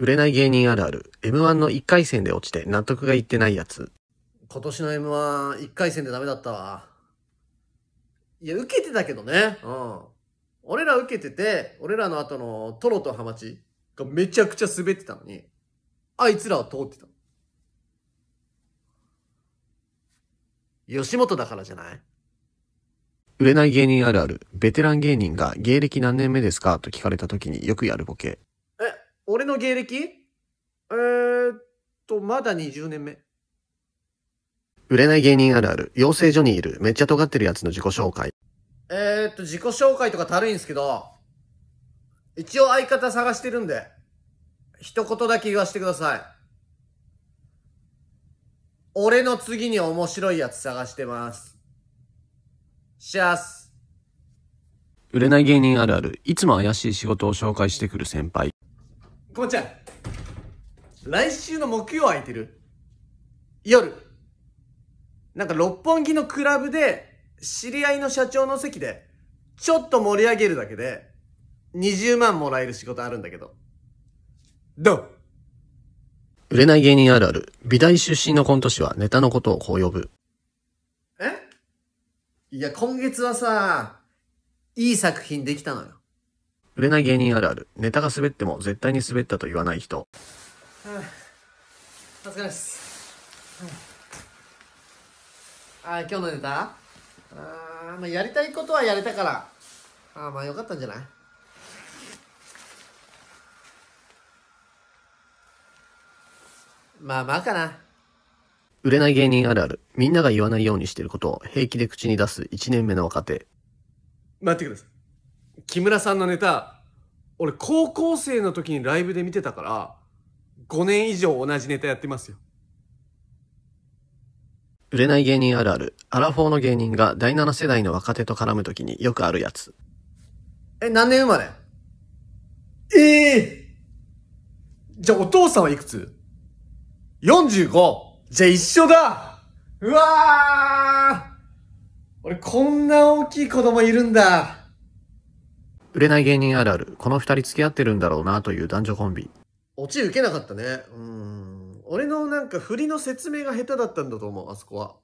売れない芸人あるある M1 の1回戦で落ちて納得がいってないやつ今年の M11 回戦でダメだったわいや受けてたけどねうん俺ら受けてて俺らの後のトロとハマチがめちゃくちゃ滑ってたのにあいつらは通ってた吉本だからじゃない売れない芸人あるあるベテラン芸人が芸歴何年目ですかと聞かれた時によくやるボケ俺の芸歴えー、っと、まだ20年目。売れない芸人あるある、養成所にいる、めっちゃ尖ってるやつの自己紹介。えー、っと、自己紹介とかたるいんですけど、一応相方探してるんで、一言だけ言わせてください。俺の次に面白いやつ探してます。シャス。売れない芸人あるある、いつも怪しい仕事を紹介してくる先輩。こまちゃん来週の木曜空いてる夜なんか六本木のクラブで知り合いの社長の席でちょっと盛り上げるだけで20万もらえる仕事あるんだけどどう売れない芸人あるある美大出身のコント師はネタのことをこう呼ぶえいや今月はさいい作品できたのよ売れない芸人あるある。ネタが滑っても絶対に滑ったと言わない人。お疲れです。あ、今日のネタあまあ、やりたいことはやれたから。あまあ、よかったんじゃないまあまあかな。売れない芸人あるある。みんなが言わないようにしてることを平気で口に出す1年目の若手。待ってください。木村さんのネタ俺高校生の時にライブで見てたから5年以上同じネタやってますよ売れない芸人あるあるアラフォーの芸人が第7世代の若手と絡む時によくあるやつえ何年生まれええー、じゃあお父さんはいくつ ?45 じゃあ一緒だうわー俺こんな大きい子供いるんだ売れない芸人あるある、この二人付き合ってるんだろうなという男女コンビ。オチ受けなかったね。うん。俺のなんか振りの説明が下手だったんだと思う、あそこは。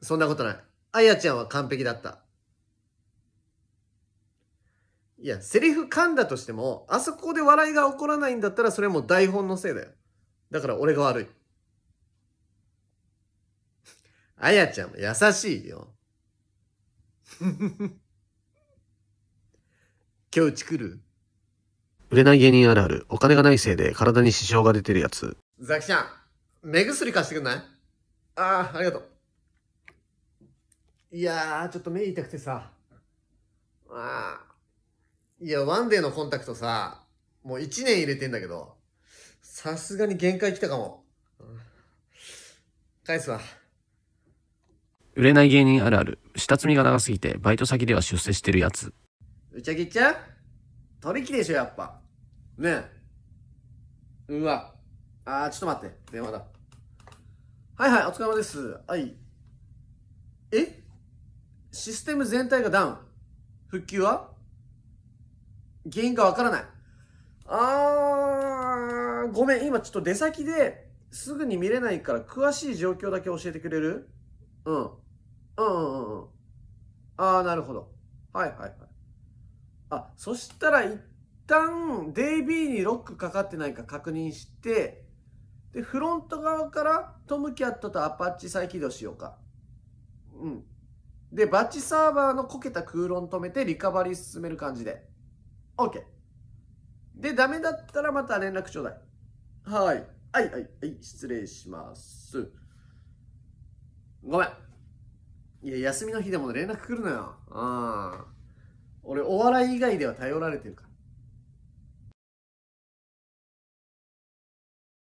そんなことない。あやちゃんは完璧だった。いや、セリフ噛んだとしても、あそこで笑いが起こらないんだったら、それも台本のせいだよ。だから俺が悪い。あやちゃんも優しいよ。今日作る売れない芸人あるある。お金がないせいで体に支障が出てるやつ。ザキちゃん、目薬貸してくんないああ、ありがとう。いやちょっと目痛くてさ。ああ。いや、ワンデーのコンタクトさ、もう1年入れてんだけど、さすがに限界来たかも。返すわ。売れない芸人あるある。下積みが長すぎて、バイト先では出世してるやつ。うちゃぎちゃん取り木でしょ、やっぱ。ねえ。うわ。あー、ちょっと待って。電話だ。はいはい、お疲れ様です。はい。えシステム全体がダウン。復旧は原因がわからない。あー、ごめん。今ちょっと出先ですぐに見れないから詳しい状況だけ教えてくれるうん。うんうんうんうん。あー、なるほど。はいはいはい。あ、そしたら一旦 DB にロックかかってないか確認して、で、フロント側からトムキャットとアパッチ再起動しようか。うん。で、バッチサーバーのこけた空論止めてリカバリー進める感じで。OK。で、ダメだったらまた連絡ちょうだい。はい。はいはいはい、失礼します。ごめん。いや、休みの日でも連絡来るのよ。うん。俺お笑い以外では頼られてるから